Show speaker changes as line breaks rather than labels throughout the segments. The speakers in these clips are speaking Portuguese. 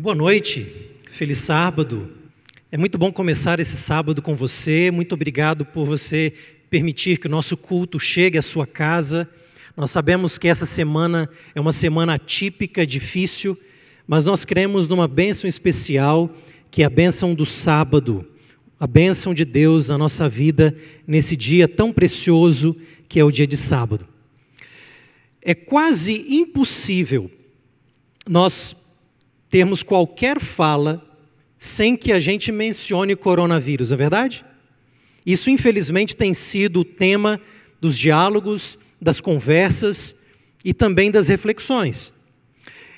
Boa noite, feliz sábado. É muito bom começar esse sábado com você. Muito obrigado por você permitir que o nosso culto chegue à sua casa. Nós sabemos que essa semana é uma semana atípica, difícil, mas nós cremos numa bênção especial, que é a bênção do sábado, a bênção de Deus na nossa vida nesse dia tão precioso que é o dia de sábado. É quase impossível nós termos qualquer fala sem que a gente mencione coronavírus, é verdade? Isso, infelizmente, tem sido o tema dos diálogos, das conversas e também das reflexões.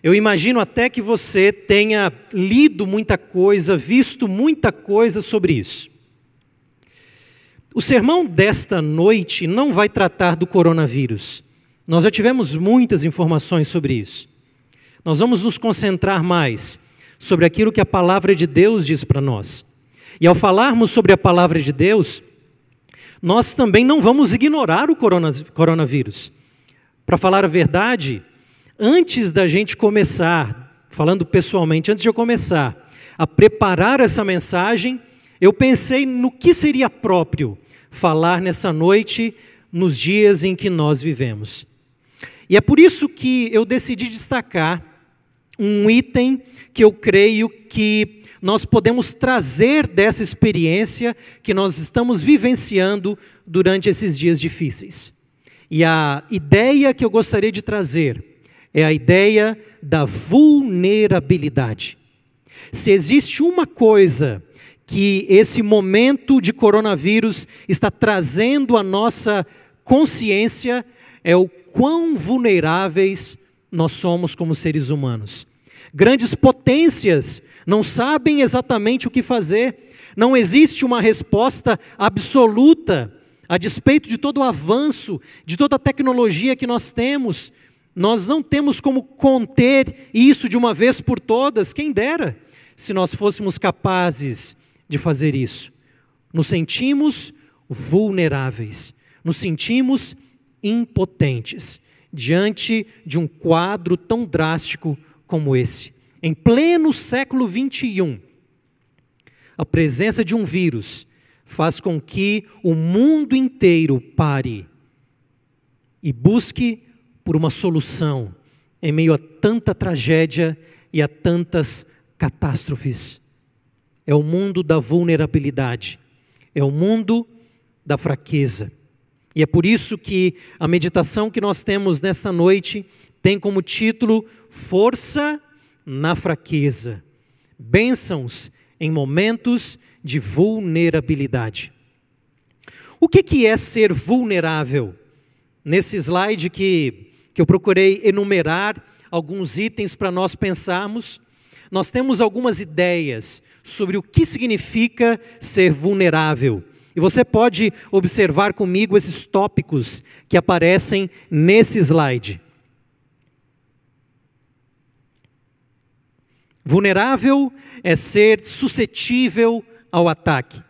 Eu imagino até que você tenha lido muita coisa, visto muita coisa sobre isso. O sermão desta noite não vai tratar do coronavírus. Nós já tivemos muitas informações sobre isso. Nós vamos nos concentrar mais sobre aquilo que a palavra de Deus diz para nós. E ao falarmos sobre a palavra de Deus, nós também não vamos ignorar o coronavírus. Para falar a verdade, antes da gente começar, falando pessoalmente, antes de eu começar a preparar essa mensagem, eu pensei no que seria próprio falar nessa noite, nos dias em que nós vivemos. E é por isso que eu decidi destacar um item que eu creio que nós podemos trazer dessa experiência que nós estamos vivenciando durante esses dias difíceis. E a ideia que eu gostaria de trazer é a ideia da vulnerabilidade. Se existe uma coisa que esse momento de coronavírus está trazendo à nossa consciência, é o quão vulneráveis nós somos como seres humanos. Grandes potências não sabem exatamente o que fazer, não existe uma resposta absoluta, a despeito de todo o avanço, de toda a tecnologia que nós temos, nós não temos como conter isso de uma vez por todas, quem dera se nós fôssemos capazes de fazer isso. Nos sentimos vulneráveis, nos sentimos impotentes diante de um quadro tão drástico como esse. Em pleno século 21, a presença de um vírus faz com que o mundo inteiro pare e busque por uma solução em meio a tanta tragédia e a tantas catástrofes. É o mundo da vulnerabilidade, é o mundo da fraqueza. E é por isso que a meditação que nós temos nesta noite tem como título Força na Fraqueza. Bênçãos em momentos de vulnerabilidade. O que, que é ser vulnerável? Nesse slide que, que eu procurei enumerar alguns itens para nós pensarmos, nós temos algumas ideias sobre o que significa ser vulnerável. E você pode observar comigo esses tópicos que aparecem nesse slide. Vulnerável é ser suscetível ao ataque.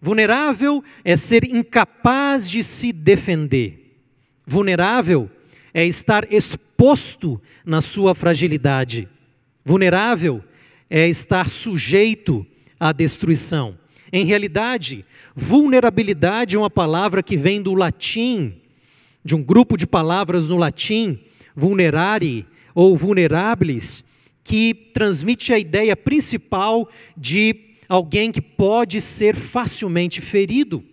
Vulnerável é ser incapaz de se defender. Vulnerável é estar exposto na sua fragilidade. Vulnerável é estar sujeito à destruição. Em realidade, vulnerabilidade é uma palavra que vem do latim, de um grupo de palavras no latim, vulnerare ou vulnerabilis, que transmite a ideia principal de alguém que pode ser facilmente ferido.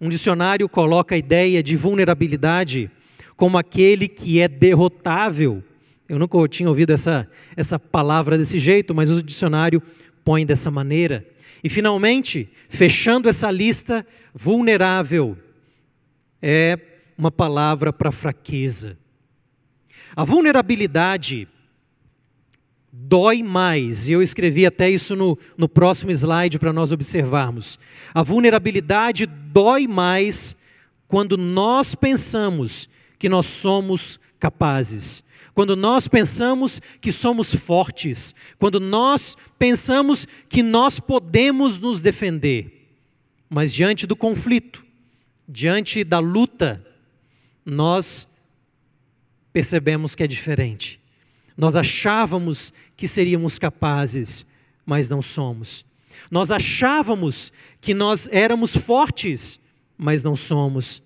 Um dicionário coloca a ideia de vulnerabilidade como aquele que é derrotável. Eu nunca tinha ouvido essa, essa palavra desse jeito, mas o dicionário põe dessa maneira. E finalmente, fechando essa lista, vulnerável é uma palavra para fraqueza. A vulnerabilidade dói mais, e eu escrevi até isso no, no próximo slide para nós observarmos. A vulnerabilidade dói mais quando nós pensamos que nós somos capazes quando nós pensamos que somos fortes, quando nós pensamos que nós podemos nos defender. Mas diante do conflito, diante da luta, nós percebemos que é diferente. Nós achávamos que seríamos capazes, mas não somos. Nós achávamos que nós éramos fortes, mas não somos.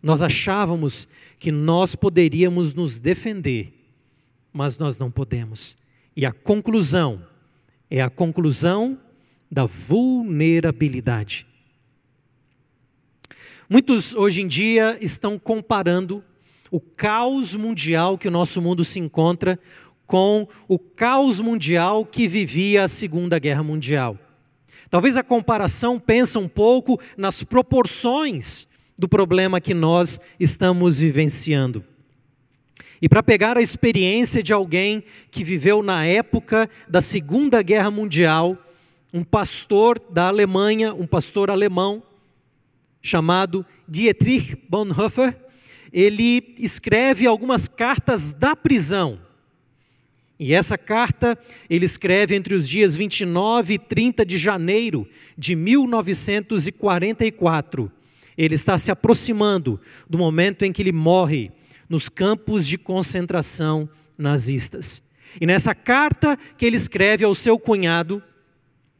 Nós achávamos que nós poderíamos nos defender, mas nós não podemos. E a conclusão é a conclusão da vulnerabilidade. Muitos hoje em dia estão comparando o caos mundial que o nosso mundo se encontra com o caos mundial que vivia a Segunda Guerra Mundial. Talvez a comparação pensa um pouco nas proporções do problema que nós estamos vivenciando. E para pegar a experiência de alguém que viveu na época da Segunda Guerra Mundial, um pastor da Alemanha, um pastor alemão, chamado Dietrich Bonhoeffer, ele escreve algumas cartas da prisão. E essa carta ele escreve entre os dias 29 e 30 de janeiro de 1944. Ele está se aproximando do momento em que ele morre nos campos de concentração nazistas. E nessa carta que ele escreve ao seu cunhado,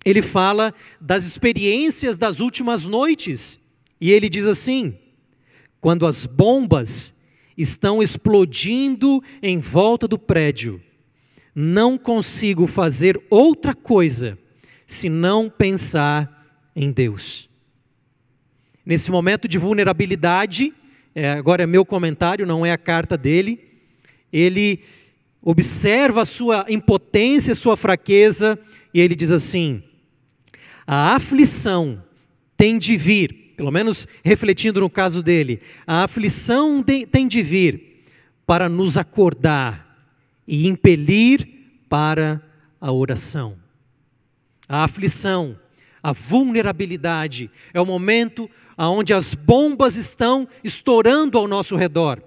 ele fala das experiências das últimas noites. E ele diz assim: quando as bombas estão explodindo em volta do prédio, não consigo fazer outra coisa senão pensar em Deus. Nesse momento de vulnerabilidade, é, agora é meu comentário, não é a carta dele. Ele observa a sua impotência, a sua fraqueza, e ele diz assim: a aflição tem de vir, pelo menos refletindo no caso dele, a aflição tem de vir para nos acordar e impelir para a oração. A aflição, a vulnerabilidade é o momento aonde as bombas estão estourando ao nosso redor.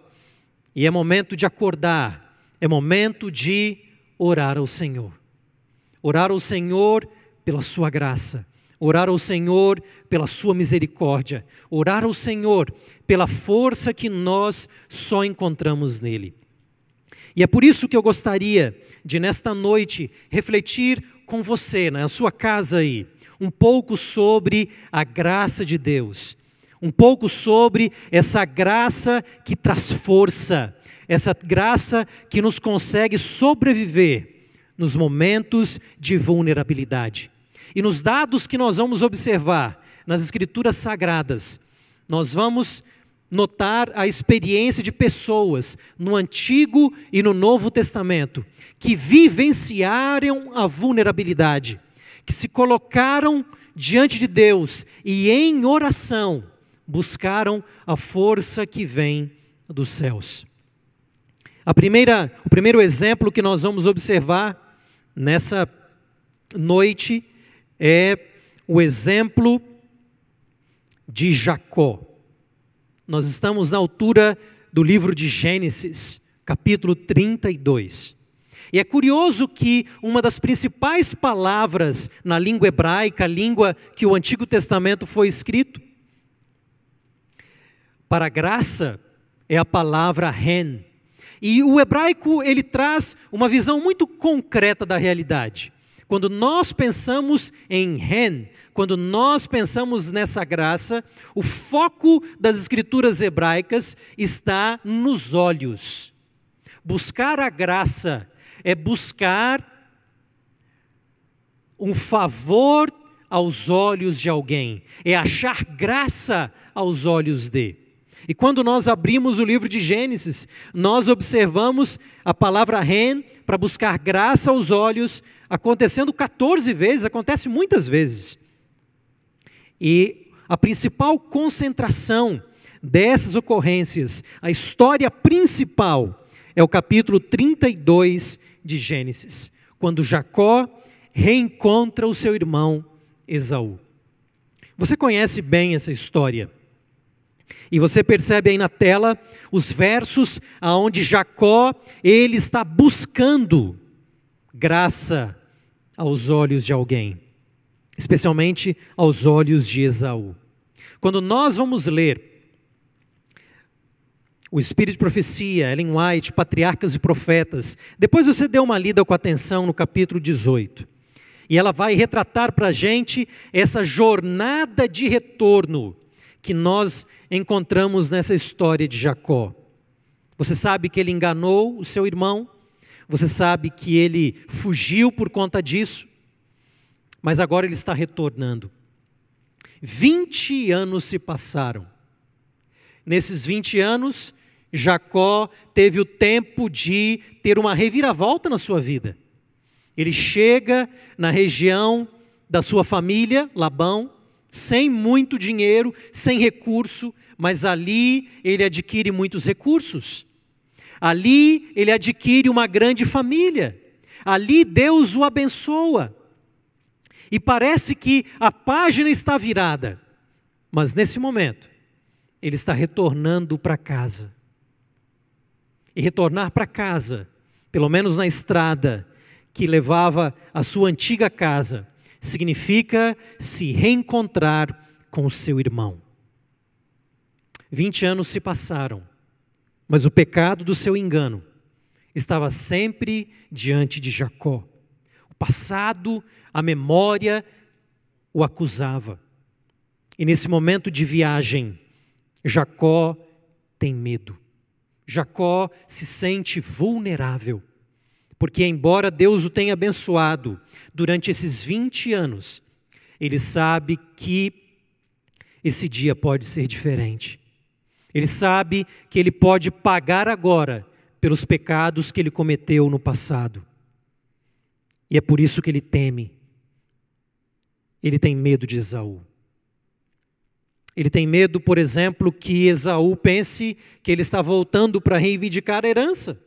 E é momento de acordar, é momento de orar ao Senhor. Orar ao Senhor pela sua graça, orar ao Senhor pela sua misericórdia, orar ao Senhor pela força que nós só encontramos nele. E é por isso que eu gostaria de, nesta noite, refletir com você, na sua casa aí, um pouco sobre a graça de Deus, um pouco sobre essa graça que traz força, essa graça que nos consegue sobreviver nos momentos de vulnerabilidade. E nos dados que nós vamos observar nas Escrituras Sagradas, nós vamos notar a experiência de pessoas no Antigo e no Novo Testamento que vivenciaram a vulnerabilidade que se colocaram diante de Deus e em oração buscaram a força que vem dos céus. A primeira, o primeiro exemplo que nós vamos observar nessa noite é o exemplo de Jacó. Nós estamos na altura do livro de Gênesis, capítulo 32. E é curioso que uma das principais palavras na língua hebraica, a língua que o Antigo Testamento foi escrito, para graça é a palavra ren. E o hebraico ele traz uma visão muito concreta da realidade. Quando nós pensamos em ren, quando nós pensamos nessa graça, o foco das escrituras hebraicas está nos olhos. Buscar a graça é buscar um favor aos olhos de alguém, é achar graça aos olhos de. E quando nós abrimos o livro de Gênesis, nós observamos a palavra ren para buscar graça aos olhos, acontecendo 14 vezes, acontece muitas vezes. E a principal concentração dessas ocorrências, a história principal, é o capítulo 32 de Gênesis, quando Jacó reencontra o seu irmão Esaú. Você conhece bem essa história. E você percebe aí na tela os versos aonde Jacó, ele está buscando graça aos olhos de alguém, especialmente aos olhos de Esaú. Quando nós vamos ler o Espírito de Profecia, Ellen White, Patriarcas e Profetas. Depois você deu uma lida com atenção no capítulo 18. E ela vai retratar para a gente essa jornada de retorno que nós encontramos nessa história de Jacó. Você sabe que ele enganou o seu irmão, você sabe que ele fugiu por conta disso, mas agora ele está retornando. 20 anos se passaram. Nesses 20 anos, Jacó teve o tempo de ter uma reviravolta na sua vida. Ele chega na região da sua família, Labão, sem muito dinheiro, sem recurso, mas ali ele adquire muitos recursos. Ali ele adquire uma grande família. Ali Deus o abençoa. E parece que a página está virada. Mas nesse momento, ele está retornando para casa e retornar para casa, pelo menos na estrada que levava à sua antiga casa, significa se reencontrar com o seu irmão. Vinte anos se passaram, mas o pecado do seu engano estava sempre diante de Jacó. O passado, a memória o acusava. E nesse momento de viagem, Jacó tem medo. Jacó se sente vulnerável, porque, embora Deus o tenha abençoado durante esses 20 anos, ele sabe que esse dia pode ser diferente. Ele sabe que ele pode pagar agora pelos pecados que ele cometeu no passado. E é por isso que ele teme. Ele tem medo de Esaú. Ele tem medo, por exemplo, que Esaú pense que ele está voltando para reivindicar a herança.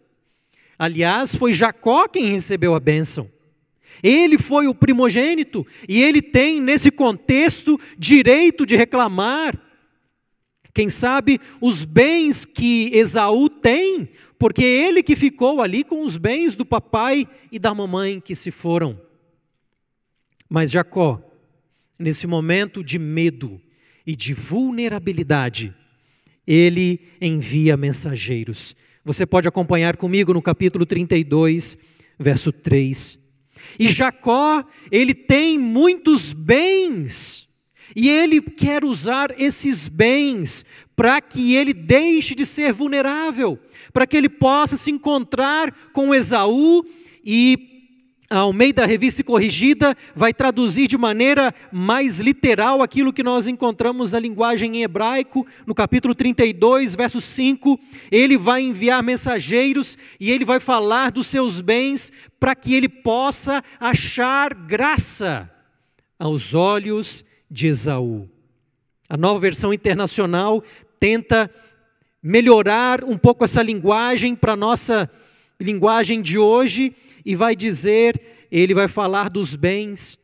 Aliás, foi Jacó quem recebeu a bênção. Ele foi o primogênito e ele tem, nesse contexto, direito de reclamar. Quem sabe os bens que Esaú tem, porque é ele que ficou ali com os bens do papai e da mamãe que se foram. Mas Jacó, nesse momento de medo, e de vulnerabilidade, ele envia mensageiros. Você pode acompanhar comigo no capítulo 32, verso 3. E Jacó, ele tem muitos bens, e ele quer usar esses bens para que ele deixe de ser vulnerável, para que ele possa se encontrar com Esaú e a Almeida Revista Corrigida vai traduzir de maneira mais literal aquilo que nós encontramos na linguagem em hebraico, no capítulo 32, verso 5. Ele vai enviar mensageiros e ele vai falar dos seus bens para que ele possa achar graça aos olhos de Esaú. A nova versão internacional tenta melhorar um pouco essa linguagem para a nossa linguagem de hoje e vai dizer, ele vai falar dos bens,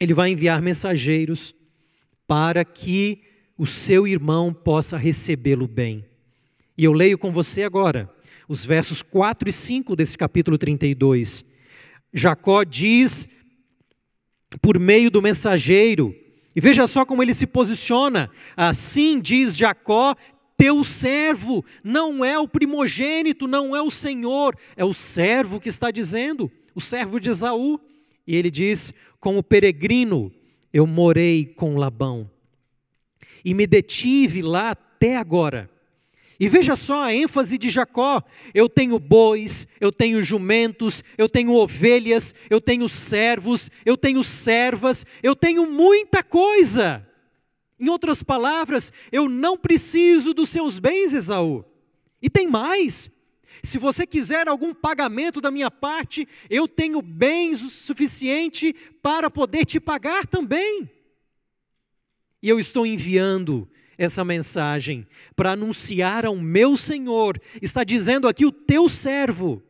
ele vai enviar mensageiros para que o seu irmão possa recebê-lo bem. E eu leio com você agora os versos 4 e 5 desse capítulo 32. Jacó diz por meio do mensageiro, e veja só como ele se posiciona. Assim diz Jacó teu servo, não é o primogênito, não é o senhor, é o servo que está dizendo, o servo de Esaú. E ele diz: Como peregrino eu morei com Labão e me detive lá até agora. E veja só a ênfase de Jacó: eu tenho bois, eu tenho jumentos, eu tenho ovelhas, eu tenho servos, eu tenho servas, eu tenho muita coisa. Em outras palavras, eu não preciso dos seus bens, Esaú. E tem mais: se você quiser algum pagamento da minha parte, eu tenho bens o suficiente para poder te pagar também. E eu estou enviando essa mensagem para anunciar ao meu Senhor, está dizendo aqui o teu servo,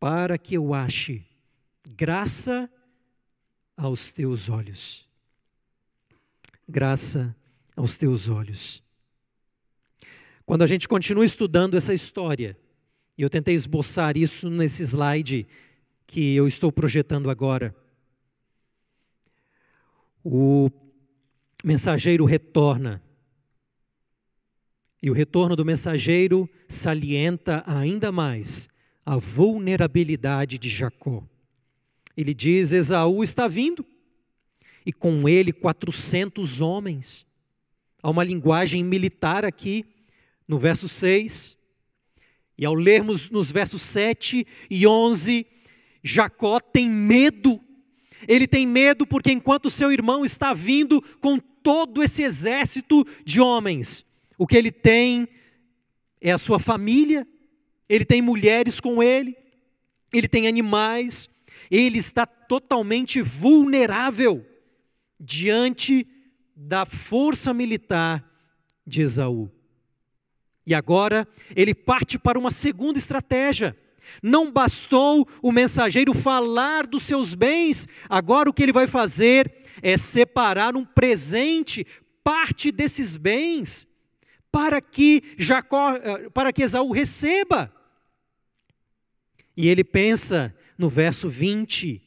para que eu ache graça aos teus olhos graça aos teus olhos. Quando a gente continua estudando essa história, e eu tentei esboçar isso nesse slide que eu estou projetando agora, o mensageiro retorna. E o retorno do mensageiro salienta ainda mais a vulnerabilidade de Jacó. Ele diz: Esaú está vindo, e com ele 400 homens. Há uma linguagem militar aqui, no verso 6. E ao lermos nos versos 7 e 11, Jacó tem medo. Ele tem medo porque enquanto seu irmão está vindo com todo esse exército de homens, o que ele tem é a sua família, ele tem mulheres com ele, ele tem animais, ele está totalmente vulnerável diante da força militar de Esaú. E agora ele parte para uma segunda estratégia. Não bastou o mensageiro falar dos seus bens, agora o que ele vai fazer é separar um presente, parte desses bens, para que Jacó, eh, para que Esaú receba. E ele pensa no verso 20,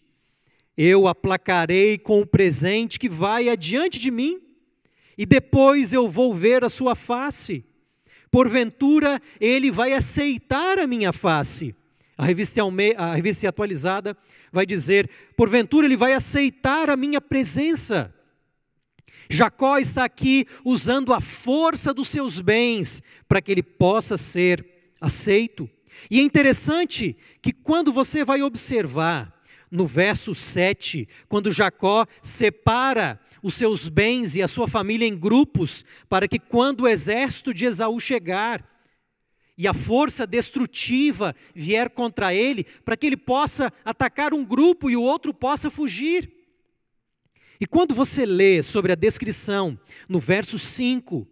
eu aplacarei com o presente que vai adiante de mim, e depois eu vou ver a sua face. Porventura, ele vai aceitar a minha face. A revista, a revista atualizada vai dizer: porventura, ele vai aceitar a minha presença. Jacó está aqui usando a força dos seus bens para que ele possa ser aceito. E é interessante que quando você vai observar no verso 7, quando Jacó separa os seus bens e a sua família em grupos, para que quando o exército de Esaú chegar e a força destrutiva vier contra ele, para que ele possa atacar um grupo e o outro possa fugir. E quando você lê sobre a descrição no verso 5,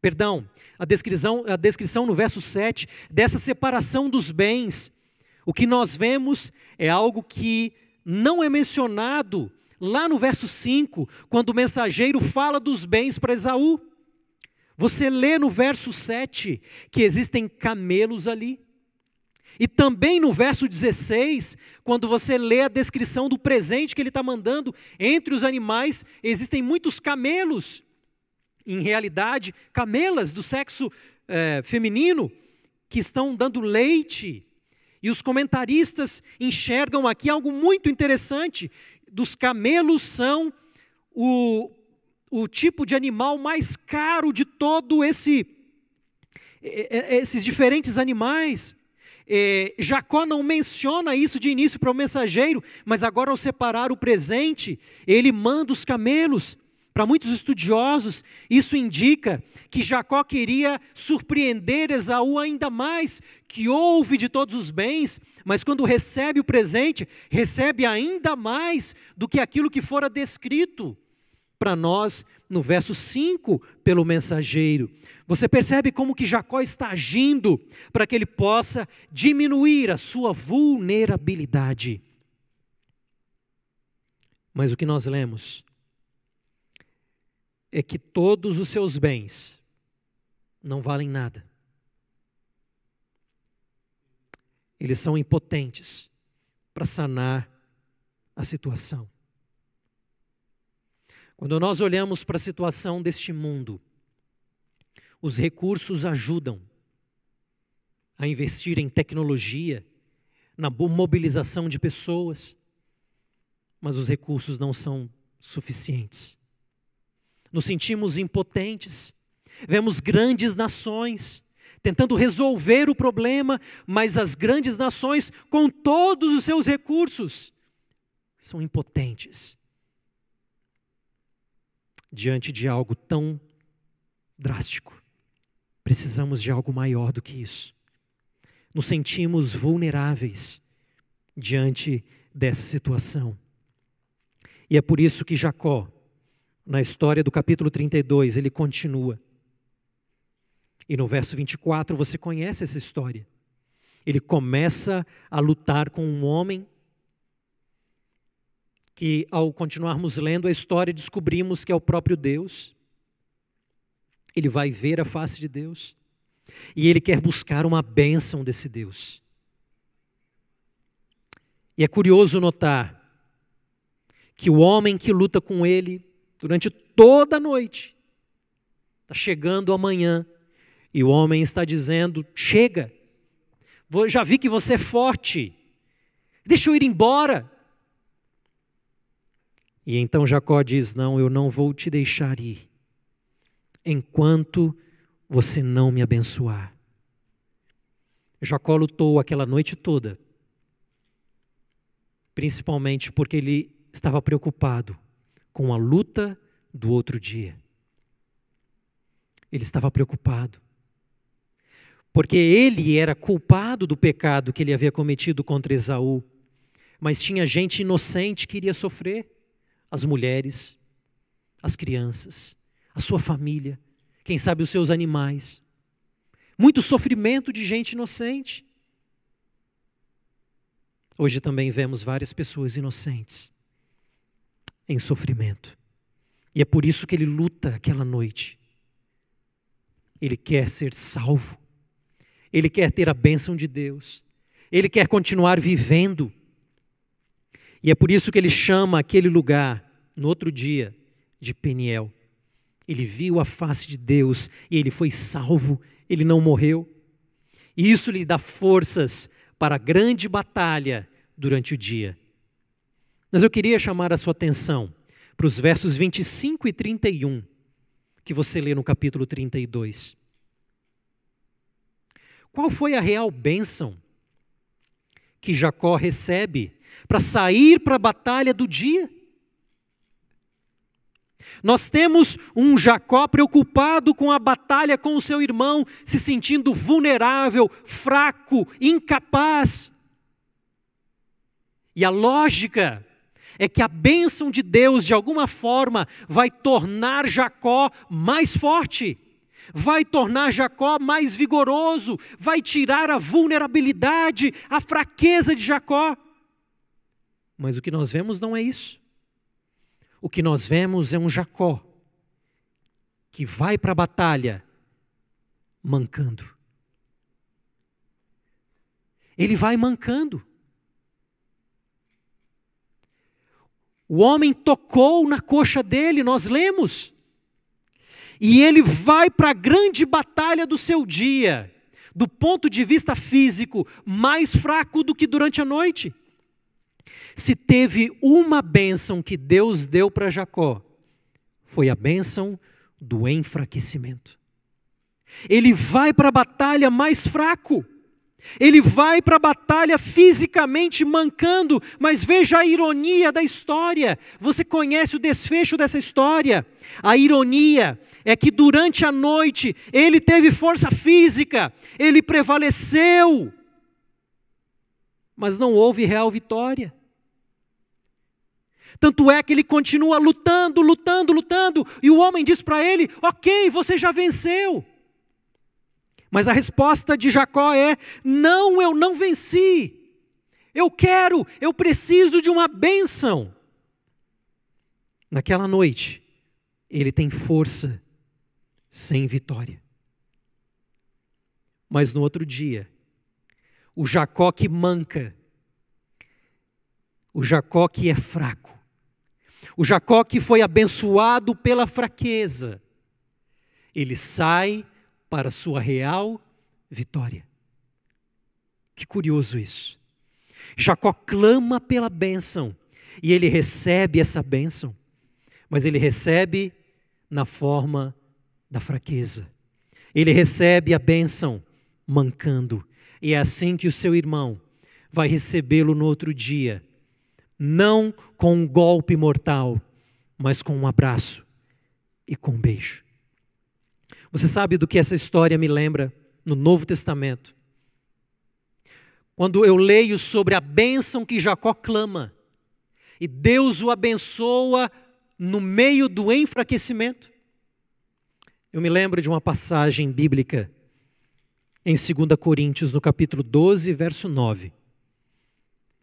perdão, a descrição, a descrição no verso 7 dessa separação dos bens, o que nós vemos é algo que não é mencionado lá no verso 5, quando o mensageiro fala dos bens para Esaú. Você lê no verso 7 que existem camelos ali. E também no verso 16, quando você lê a descrição do presente que ele está mandando, entre os animais existem muitos camelos. Em realidade, camelas do sexo é, feminino que estão dando leite e os comentaristas enxergam aqui algo muito interessante: dos camelos são o, o tipo de animal mais caro de todo esse esses diferentes animais. É, Jacó não menciona isso de início para o mensageiro, mas agora, ao separar o presente, ele manda os camelos. Para muitos estudiosos, isso indica que Jacó queria surpreender Esaú ainda mais, que houve de todos os bens, mas quando recebe o presente, recebe ainda mais do que aquilo que fora descrito para nós no verso 5 pelo mensageiro. Você percebe como que Jacó está agindo para que ele possa diminuir a sua vulnerabilidade. Mas o que nós lemos é que todos os seus bens não valem nada. Eles são impotentes para sanar a situação. Quando nós olhamos para a situação deste mundo, os recursos ajudam a investir em tecnologia, na mobilização de pessoas, mas os recursos não são suficientes nos sentimos impotentes, vemos grandes nações tentando resolver o problema, mas as grandes nações, com todos os seus recursos, são impotentes diante de algo tão drástico. Precisamos de algo maior do que isso. Nos sentimos vulneráveis diante dessa situação. E é por isso que Jacó na história do capítulo 32, ele continua. E no verso 24, você conhece essa história. Ele começa a lutar com um homem que, ao continuarmos lendo a história, descobrimos que é o próprio Deus. Ele vai ver a face de Deus e ele quer buscar uma bênção desse Deus. E é curioso notar que o homem que luta com ele durante toda a noite. Está chegando amanhã. E o homem está dizendo: chega, já vi que você é forte, deixa eu ir embora. E então Jacó diz: Não, eu não vou te deixar ir, enquanto você não me abençoar. Jacó lutou aquela noite toda, principalmente porque ele estava preocupado com a luta do outro dia. Ele estava preocupado. Porque ele era culpado do pecado que ele havia cometido contra Esaú. Mas tinha gente inocente que iria sofrer: as mulheres, as crianças, a sua família, quem sabe os seus animais. Muito sofrimento de gente inocente. Hoje também vemos várias pessoas inocentes em sofrimento. E é por isso que ele luta aquela noite. Ele quer ser salvo. Ele quer ter a bênção de Deus. Ele quer continuar vivendo. E é por isso que ele chama aquele lugar, no outro dia, de Peniel. Ele viu a face de Deus e ele foi salvo, ele não morreu. E isso lhe dá forças para a grande batalha durante o dia mas eu queria chamar a sua atenção para os versos 25 e 31, que você lê no capítulo 32. Qual foi a real bênção que Jacó recebe para sair para a batalha do dia? Nós temos um Jacó preocupado com a batalha com o seu irmão, se sentindo vulnerável, fraco, incapaz. E a lógica é que a bênção de Deus, de alguma forma, vai tornar Jacó mais forte, vai tornar Jacó mais vigoroso, vai tirar a vulnerabilidade, a fraqueza de Jacó. Mas o que nós vemos não é isso. O que nós vemos é um Jacó que vai para a batalha mancando. Ele vai mancando. O homem tocou na coxa dele, nós lemos. E ele vai para a grande batalha do seu dia, do ponto de vista físico, mais fraco do que durante a noite. Se teve uma bênção que Deus deu para Jacó, foi a bênção do enfraquecimento. Ele vai para a batalha mais fraco. Ele vai para a batalha fisicamente mancando, mas veja a ironia da história. Você conhece o desfecho dessa história? A ironia é que durante a noite ele teve força física, ele prevaleceu, mas não houve real vitória. Tanto é que ele continua lutando, lutando, lutando, e o homem diz para ele: Ok, você já venceu. Mas a resposta de Jacó é: não, eu não venci. Eu quero, eu preciso de uma bênção. Naquela noite, ele tem força sem vitória. Mas no outro dia, o Jacó que manca, o Jacó que é fraco, o Jacó que foi abençoado pela fraqueza, ele sai para sua real vitória. Que curioso isso. Jacó clama pela bênção e ele recebe essa bênção, mas ele recebe na forma da fraqueza. Ele recebe a bênção mancando. E é assim que o seu irmão vai recebê-lo no outro dia, não com um golpe mortal, mas com um abraço e com um beijo. Você sabe do que essa história me lembra no Novo Testamento? Quando eu leio sobre a bênção que Jacó clama, e Deus o abençoa no meio do enfraquecimento. Eu me lembro de uma passagem bíblica em 2 Coríntios, no capítulo 12, verso 9,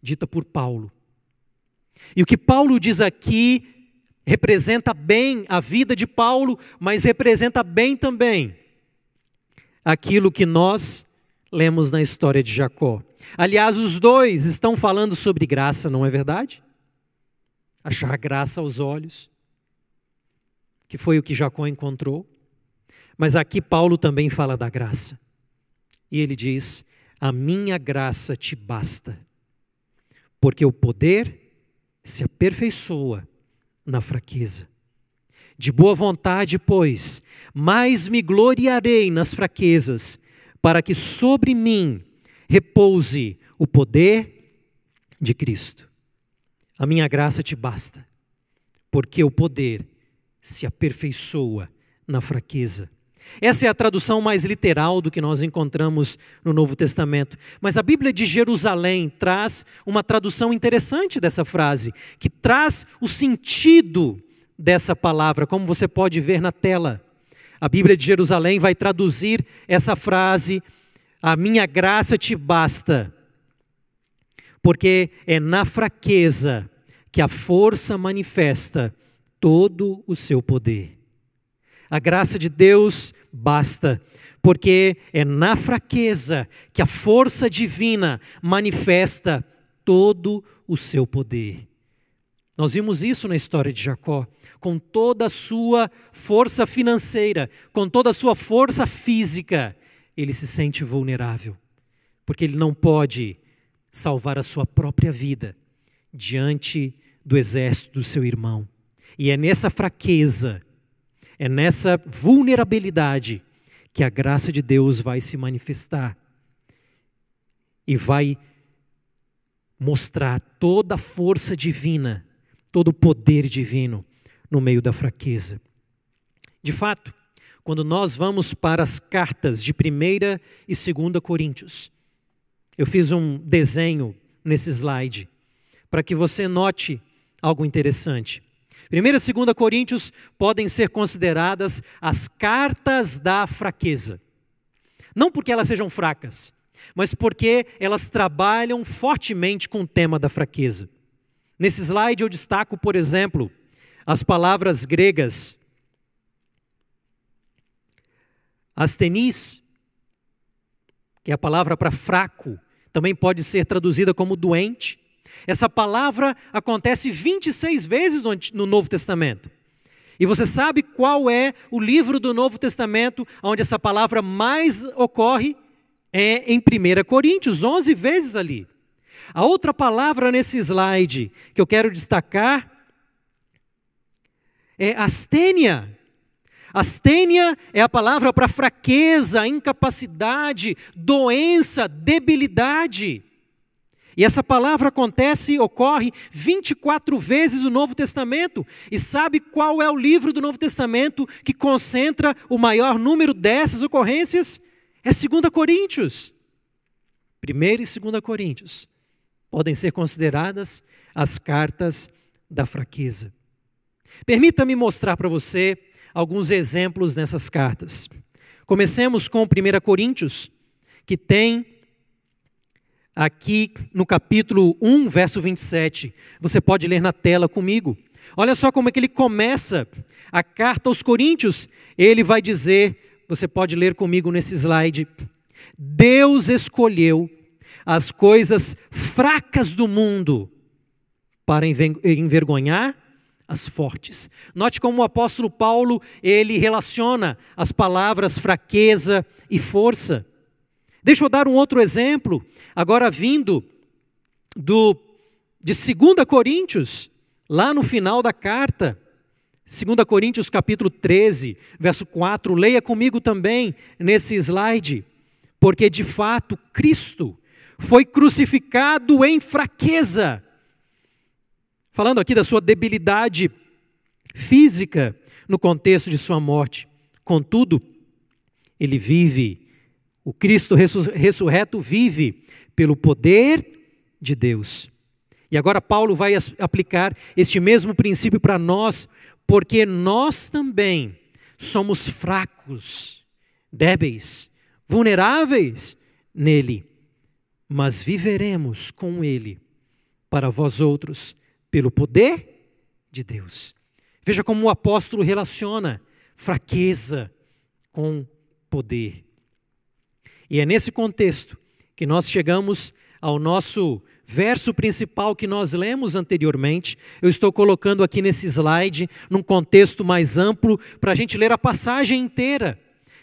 dita por Paulo. E o que Paulo diz aqui representa bem a vida de Paulo, mas representa bem também aquilo que nós lemos na história de Jacó. Aliás, os dois estão falando sobre graça, não é verdade? Achar graça aos olhos, que foi o que Jacó encontrou. Mas aqui Paulo também fala da graça. E ele diz: A minha graça te basta, porque o poder se aperfeiçoa na fraqueza. De boa vontade, pois, mais me gloriarei nas fraquezas, para que sobre mim repouse o poder de Cristo. A minha graça te basta, porque o poder se aperfeiçoa na fraqueza. Essa é a tradução mais literal do que nós encontramos no Novo Testamento. Mas a Bíblia de Jerusalém traz uma tradução interessante dessa frase, que traz o sentido dessa palavra, como você pode ver na tela. A Bíblia de Jerusalém vai traduzir essa frase: A minha graça te basta, porque é na fraqueza que a força manifesta todo o seu poder. A graça de Deus basta, porque é na fraqueza que a força divina manifesta todo o seu poder. Nós vimos isso na história de Jacó, com toda a sua força financeira, com toda a sua força física, ele se sente vulnerável, porque ele não pode salvar a sua própria vida diante do exército do seu irmão. E é nessa fraqueza é nessa vulnerabilidade que a graça de Deus vai se manifestar e vai mostrar toda a força divina, todo o poder divino no meio da fraqueza. De fato, quando nós vamos para as cartas de 1 e 2 Coríntios, eu fiz um desenho nesse slide para que você note algo interessante. 1 e 2 Coríntios podem ser consideradas as cartas da fraqueza. Não porque elas sejam fracas, mas porque elas trabalham fortemente com o tema da fraqueza. Nesse slide eu destaco, por exemplo, as palavras gregas astenis, que é a palavra para fraco, também pode ser traduzida como doente, essa palavra acontece 26 vezes no Novo Testamento. E você sabe qual é o livro do Novo Testamento onde essa palavra mais ocorre? É em 1 Coríntios, 11 vezes ali. A outra palavra nesse slide que eu quero destacar é astênia. Astênia é a palavra para fraqueza, incapacidade, doença, debilidade. E essa palavra acontece, ocorre 24 vezes no Novo Testamento. E sabe qual é o livro do Novo Testamento que concentra o maior número dessas ocorrências? É 2 Coríntios. 1 e 2 Coríntios podem ser consideradas as cartas da fraqueza. Permita-me mostrar para você alguns exemplos nessas cartas. Comecemos com 1 Coríntios, que tem aqui no capítulo 1, verso 27. Você pode ler na tela comigo. Olha só como é que ele começa a carta aos Coríntios. Ele vai dizer, você pode ler comigo nesse slide. Deus escolheu as coisas fracas do mundo para envergonhar as fortes. Note como o apóstolo Paulo, ele relaciona as palavras fraqueza e força. Deixa eu dar um outro exemplo, agora vindo do, de 2 Coríntios, lá no final da carta. 2 Coríntios capítulo 13, verso 4, leia comigo também nesse slide, porque de fato Cristo foi crucificado em fraqueza. Falando aqui da sua debilidade física no contexto de sua morte. Contudo, ele vive o Cristo ressurreto vive pelo poder de Deus. E agora Paulo vai aplicar este mesmo princípio para nós, porque nós também somos fracos, débeis, vulneráveis nele, mas viveremos com ele para vós outros pelo poder de Deus. Veja como o apóstolo relaciona fraqueza com poder. E é nesse contexto que nós chegamos ao nosso verso principal que nós lemos anteriormente. Eu estou colocando aqui nesse slide, num contexto mais amplo, para a gente ler a passagem inteira,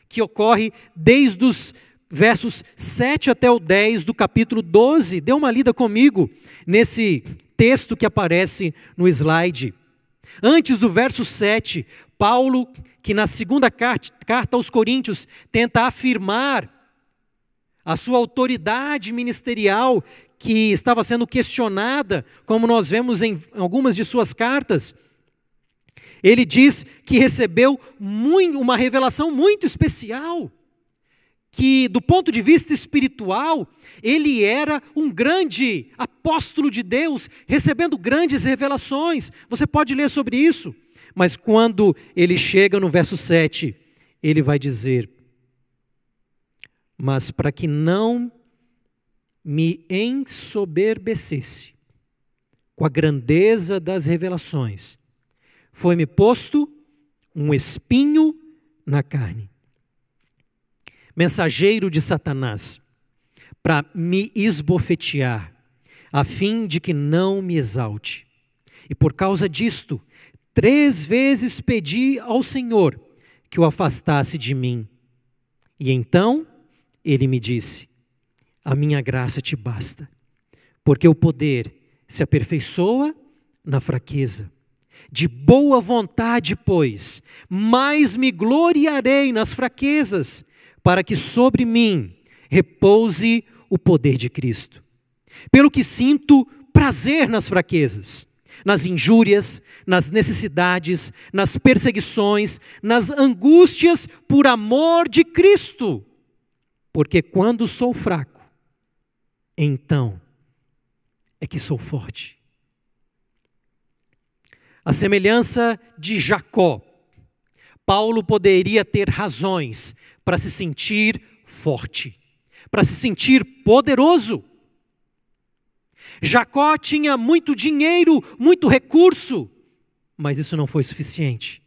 que ocorre desde os versos 7 até o 10 do capítulo 12. Dê uma lida comigo nesse texto que aparece no slide. Antes do verso 7, Paulo, que na segunda carta aos Coríntios tenta afirmar a sua autoridade ministerial que estava sendo questionada, como nós vemos em algumas de suas cartas. Ele diz que recebeu muito, uma revelação muito especial, que do ponto de vista espiritual, ele era um grande apóstolo de Deus, recebendo grandes revelações. Você pode ler sobre isso, mas quando ele chega no verso 7, ele vai dizer: mas para que não me ensoberbecesse com a grandeza das revelações, foi-me posto um espinho na carne, mensageiro de Satanás, para me esbofetear, a fim de que não me exalte. E por causa disto, três vezes pedi ao Senhor que o afastasse de mim. E então ele me disse: A minha graça te basta, porque o poder se aperfeiçoa na fraqueza. De boa vontade, pois, mais me gloriarei nas fraquezas, para que sobre mim repouse o poder de Cristo. Pelo que sinto prazer nas fraquezas, nas injúrias, nas necessidades, nas perseguições, nas angústias por amor de Cristo porque quando sou fraco, então é que sou forte. A semelhança de Jacó, Paulo poderia ter razões para se sentir forte, para se sentir poderoso. Jacó tinha muito dinheiro, muito recurso, mas isso não foi suficiente.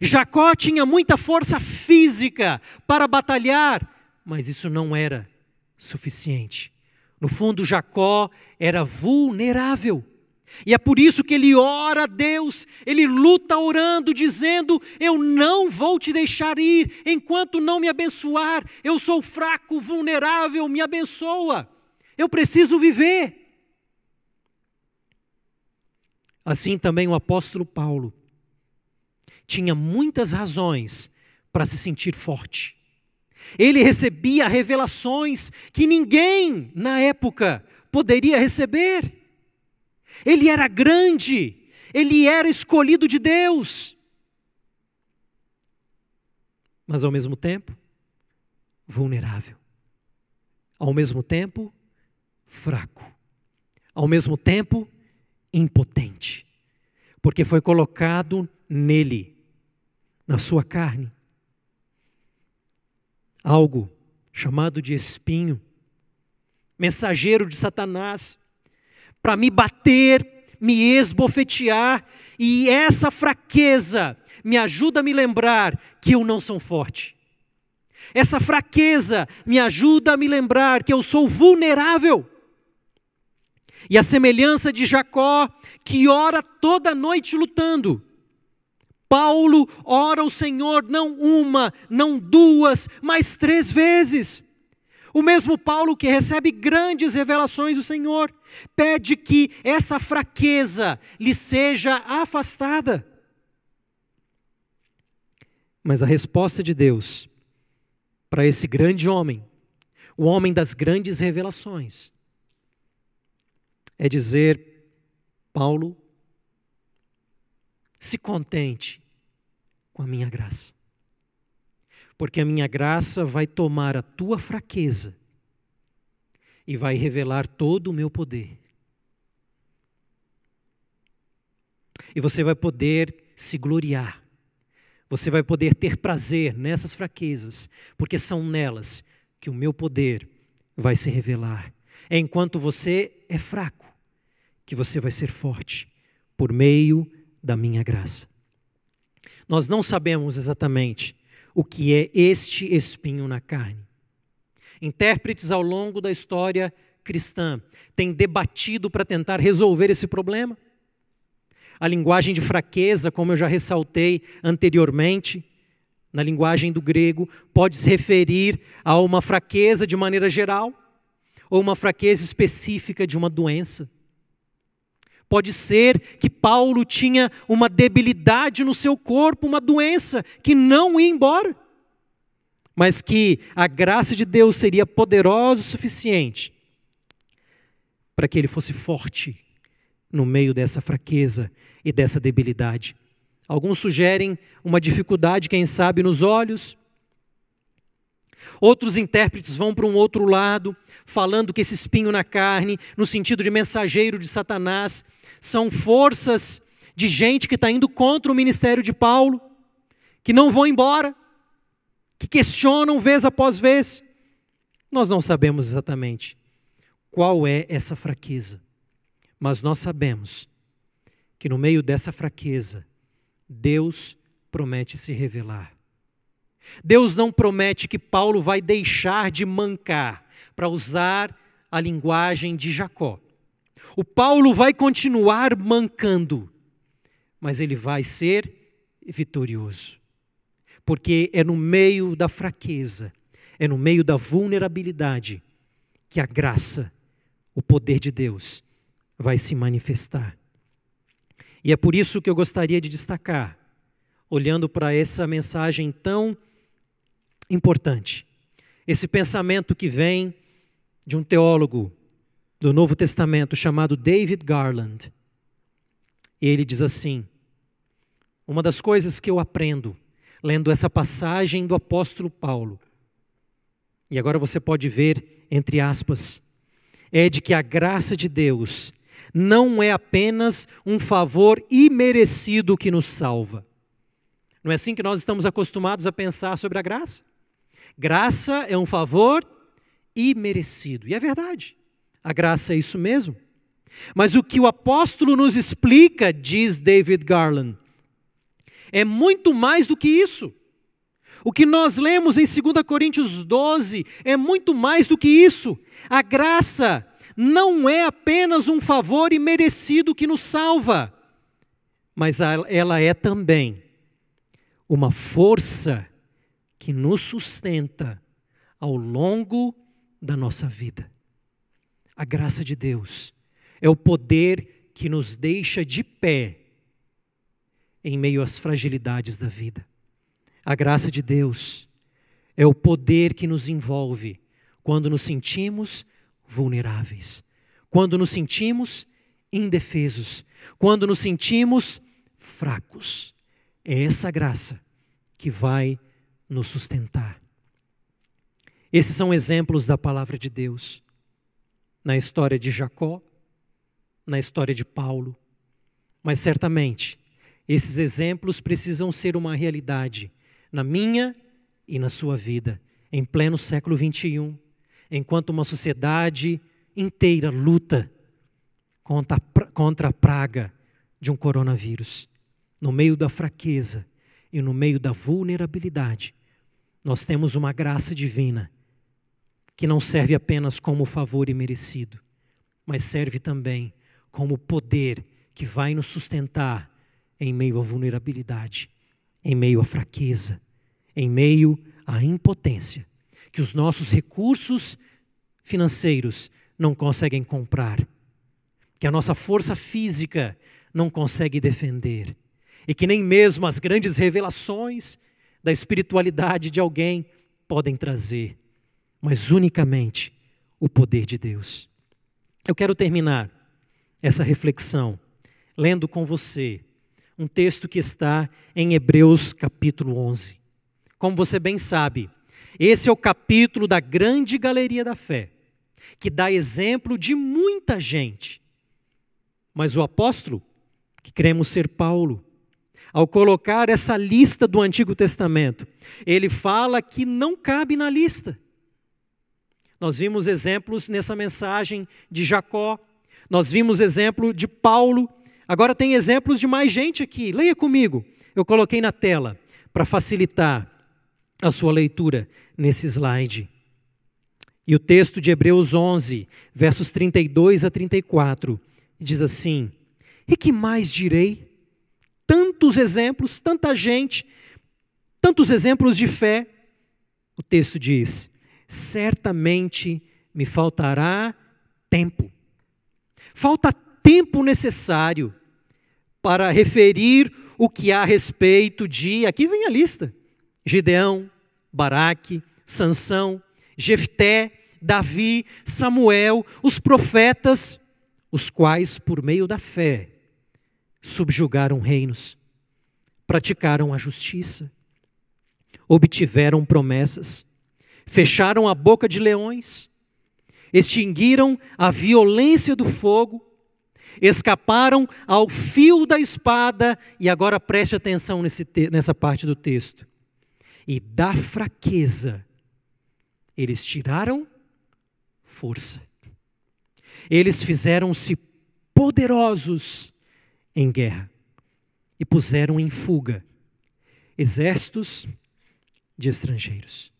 Jacó tinha muita força física para batalhar, mas isso não era suficiente. No fundo, Jacó era vulnerável. E é por isso que ele ora a Deus, ele luta orando, dizendo: Eu não vou te deixar ir enquanto não me abençoar. Eu sou fraco, vulnerável, me abençoa. Eu preciso viver. Assim também o apóstolo Paulo tinha muitas razões para se sentir forte. Ele recebia revelações que ninguém na época poderia receber. Ele era grande, ele era escolhido de Deus. Mas ao mesmo tempo, vulnerável. Ao mesmo tempo, fraco. Ao mesmo tempo, impotente. Porque foi colocado nele, na sua carne, algo chamado de espinho, mensageiro de Satanás, para me bater, me esbofetear, e essa fraqueza me ajuda a me lembrar que eu não sou forte. Essa fraqueza me ajuda a me lembrar que eu sou vulnerável. E a semelhança de Jacó, que ora toda noite lutando, Paulo ora ao Senhor não uma, não duas, mas três vezes. O mesmo Paulo que recebe grandes revelações do Senhor, pede que essa fraqueza lhe seja afastada. Mas a resposta de Deus para esse grande homem, o homem das grandes revelações, é dizer: Paulo, se contente com a minha graça. Porque a minha graça vai tomar a tua fraqueza e vai revelar todo o meu poder. E você vai poder se gloriar, você vai poder ter prazer nessas fraquezas, porque são nelas que o meu poder vai se revelar. É enquanto você é fraco que você vai ser forte por meio de da minha graça. Nós não sabemos exatamente o que é este espinho na carne. Intérpretes ao longo da história cristã têm debatido para tentar resolver esse problema. A linguagem de fraqueza, como eu já ressaltei anteriormente, na linguagem do grego, pode se referir a uma fraqueza de maneira geral ou uma fraqueza específica de uma doença. Pode ser que Paulo tinha uma debilidade no seu corpo, uma doença que não ia embora, mas que a graça de Deus seria poderosa o suficiente para que ele fosse forte no meio dessa fraqueza e dessa debilidade. Alguns sugerem uma dificuldade, quem sabe, nos olhos. Outros intérpretes vão para um outro lado, falando que esse espinho na carne, no sentido de mensageiro de Satanás, são forças de gente que está indo contra o ministério de Paulo, que não vão embora, que questionam vez após vez. Nós não sabemos exatamente qual é essa fraqueza, mas nós sabemos que no meio dessa fraqueza, Deus promete se revelar. Deus não promete que Paulo vai deixar de mancar, para usar a linguagem de Jacó o Paulo vai continuar mancando, mas ele vai ser vitorioso. Porque é no meio da fraqueza, é no meio da vulnerabilidade que a graça, o poder de Deus, vai se manifestar. E é por isso que eu gostaria de destacar, olhando para essa mensagem tão importante, esse pensamento que vem de um teólogo do Novo Testamento chamado David Garland. E ele diz assim: Uma das coisas que eu aprendo lendo essa passagem do apóstolo Paulo, e agora você pode ver entre aspas, é de que a graça de Deus não é apenas um favor imerecido que nos salva. Não é assim que nós estamos acostumados a pensar sobre a graça? Graça é um favor imerecido. E é verdade. A graça é isso mesmo. Mas o que o apóstolo nos explica, diz David Garland, é muito mais do que isso. O que nós lemos em 2 Coríntios 12 é muito mais do que isso. A graça não é apenas um favor imerecido que nos salva, mas ela é também uma força que nos sustenta ao longo da nossa vida. A graça de Deus é o poder que nos deixa de pé em meio às fragilidades da vida. A graça de Deus é o poder que nos envolve quando nos sentimos vulneráveis, quando nos sentimos indefesos, quando nos sentimos fracos. É essa graça que vai nos sustentar. Esses são exemplos da palavra de Deus na história de Jacó, na história de Paulo. Mas certamente, esses exemplos precisam ser uma realidade na minha e na sua vida, em pleno século 21, enquanto uma sociedade inteira luta contra, contra a praga de um coronavírus. No meio da fraqueza e no meio da vulnerabilidade, nós temos uma graça divina que não serve apenas como favor imerecido, mas serve também como poder que vai nos sustentar em meio à vulnerabilidade, em meio à fraqueza, em meio à impotência, que os nossos recursos financeiros não conseguem comprar, que a nossa força física não consegue defender, e que nem mesmo as grandes revelações da espiritualidade de alguém podem trazer mas unicamente o poder de Deus. Eu quero terminar essa reflexão lendo com você um texto que está em Hebreus capítulo 11. Como você bem sabe, esse é o capítulo da grande galeria da fé, que dá exemplo de muita gente. Mas o apóstolo, que cremos ser Paulo, ao colocar essa lista do Antigo Testamento, ele fala que não cabe na lista. Nós vimos exemplos nessa mensagem de Jacó, nós vimos exemplo de Paulo. Agora tem exemplos de mais gente aqui. Leia comigo. Eu coloquei na tela para facilitar a sua leitura nesse slide. E o texto de Hebreus 11, versos 32 a 34, diz assim: E que mais direi? Tantos exemplos, tanta gente, tantos exemplos de fé. O texto diz: certamente me faltará tempo. Falta tempo necessário para referir o que há a respeito de, aqui vem a lista: Gideão, Baraque, Sansão, Jefté, Davi, Samuel, os profetas, os quais, por meio da fé, subjugaram reinos, praticaram a justiça, obtiveram promessas, fecharam a boca de leões, extinguiram a violência do fogo, escaparam ao fio da espada, e agora preste atenção nesse, nessa parte do texto. E da fraqueza eles tiraram força. Eles fizeram-se poderosos em guerra e puseram em fuga exércitos de estrangeiros.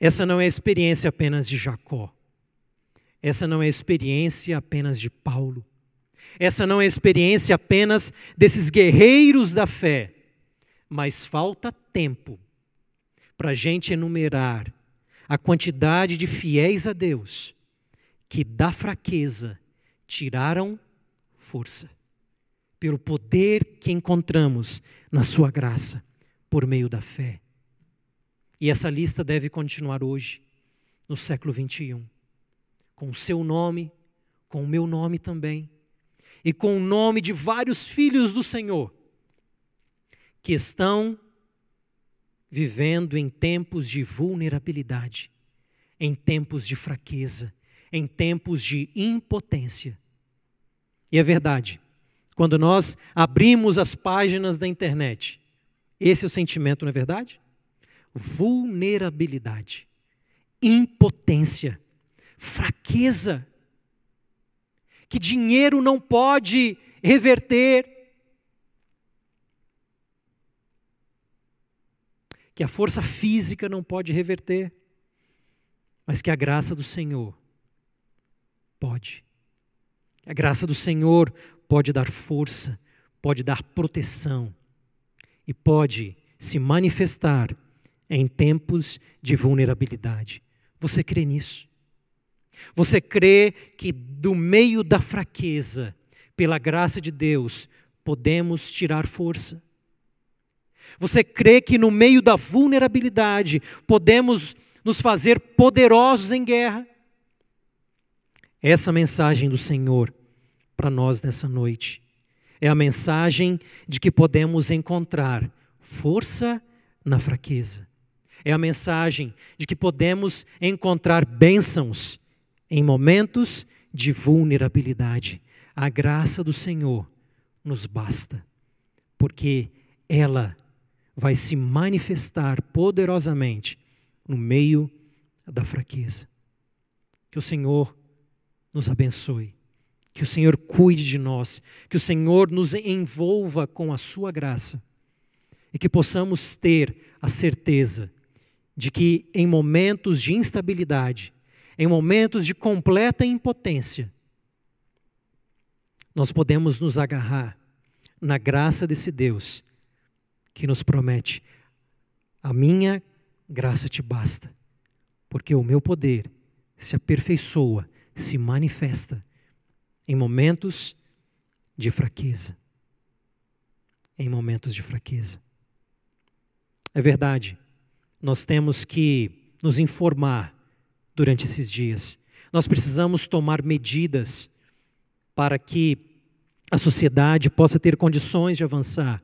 Essa não é a experiência apenas de Jacó. Essa não é a experiência apenas de Paulo. Essa não é a experiência apenas desses guerreiros da fé. Mas falta tempo para a gente enumerar a quantidade de fiéis a Deus que da fraqueza tiraram força, pelo poder que encontramos na Sua graça, por meio da fé. E essa lista deve continuar hoje, no século 21, com o seu nome, com o meu nome também, e com o nome de vários filhos do Senhor que estão vivendo em tempos de vulnerabilidade, em tempos de fraqueza, em tempos de impotência. E é verdade, quando nós abrimos as páginas da internet, esse é o sentimento, não é verdade? vulnerabilidade, impotência, fraqueza, que dinheiro não pode reverter, que a força física não pode reverter, mas que a graça do Senhor pode. A graça do Senhor pode dar força, pode dar proteção e pode se manifestar em tempos de vulnerabilidade. Você crê nisso? Você crê que do meio da fraqueza, pela graça de Deus, podemos tirar força? Você crê que no meio da vulnerabilidade podemos nos fazer poderosos em guerra? Essa mensagem do Senhor para nós nessa noite é a mensagem de que podemos encontrar força na fraqueza, é a mensagem de que podemos encontrar bênçãos em momentos de vulnerabilidade. A graça do Senhor nos basta, porque ela vai se manifestar poderosamente no meio da fraqueza. Que o Senhor nos abençoe, que o Senhor cuide de nós, que o Senhor nos envolva com a sua graça e que possamos ter a certeza de que em momentos de instabilidade, em momentos de completa impotência, nós podemos nos agarrar na graça desse Deus que nos promete: a minha graça te basta, porque o meu poder se aperfeiçoa, se manifesta em momentos de fraqueza. Em momentos de fraqueza. É verdade nós temos que nos informar durante esses dias. Nós precisamos tomar medidas para que a sociedade possa ter condições de avançar.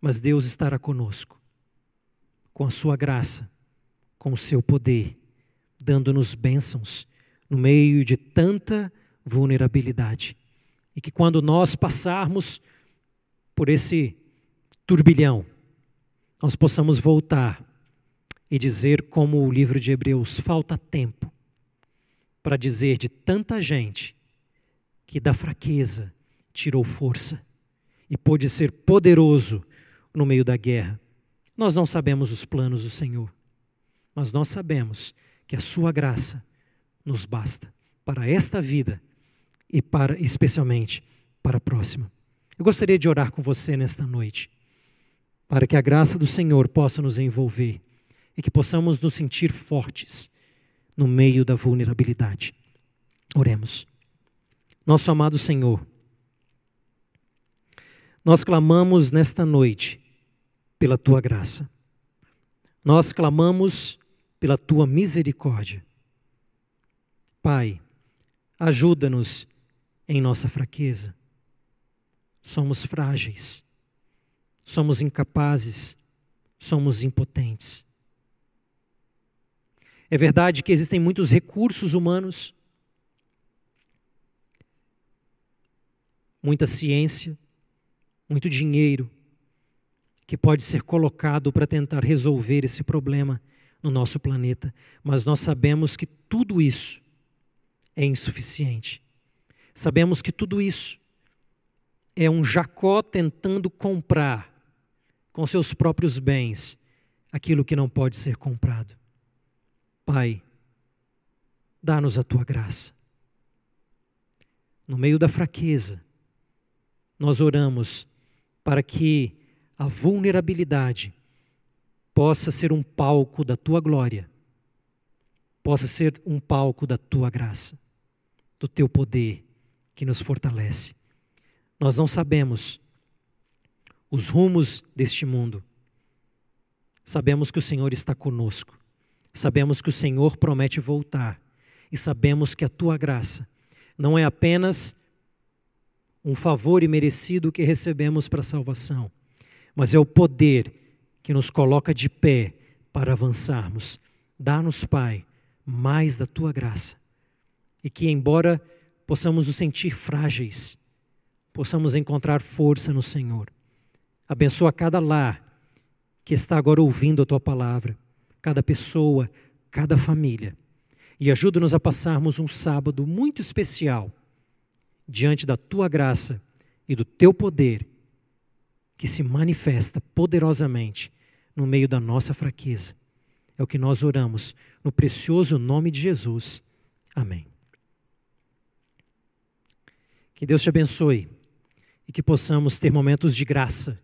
Mas Deus estará conosco, com a sua graça, com o seu poder, dando-nos bênçãos no meio de tanta vulnerabilidade. E que quando nós passarmos por esse turbilhão, nós possamos voltar e dizer, como o livro de Hebreus, falta tempo para dizer de tanta gente que da fraqueza tirou força e pôde ser poderoso no meio da guerra. Nós não sabemos os planos do Senhor, mas nós sabemos que a sua graça nos basta para esta vida e para especialmente para a próxima. Eu gostaria de orar com você nesta noite para que a graça do Senhor possa nos envolver e que possamos nos sentir fortes no meio da vulnerabilidade. Oremos. Nosso amado Senhor, nós clamamos nesta noite pela tua graça. Nós clamamos pela tua misericórdia. Pai, ajuda-nos em nossa fraqueza. Somos frágeis somos incapazes, somos impotentes. É verdade que existem muitos recursos humanos, muita ciência, muito dinheiro que pode ser colocado para tentar resolver esse problema no nosso planeta, mas nós sabemos que tudo isso é insuficiente. Sabemos que tudo isso é um Jacó tentando comprar com seus próprios bens aquilo que não pode ser comprado. Pai, dá-nos a tua graça. No meio da fraqueza, nós oramos para que a vulnerabilidade possa ser um palco da tua glória, possa ser um palco da tua graça, do teu poder que nos fortalece. Nós não sabemos os rumos deste mundo. Sabemos que o Senhor está conosco, sabemos que o Senhor promete voltar e sabemos que a tua graça não é apenas um favor imerecido que recebemos para a salvação, mas é o poder que nos coloca de pé para avançarmos. Dá-nos, Pai, mais da tua graça e que, embora possamos nos sentir frágeis, possamos encontrar força no Senhor Abençoa cada lar que está agora ouvindo a tua palavra, cada pessoa, cada família. E ajuda-nos a passarmos um sábado muito especial diante da tua graça e do teu poder que se manifesta poderosamente no meio da nossa fraqueza. É o que nós oramos no precioso nome de Jesus. Amém. Que Deus te abençoe e que possamos ter momentos de graça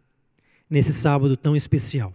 nesse sábado tão especial.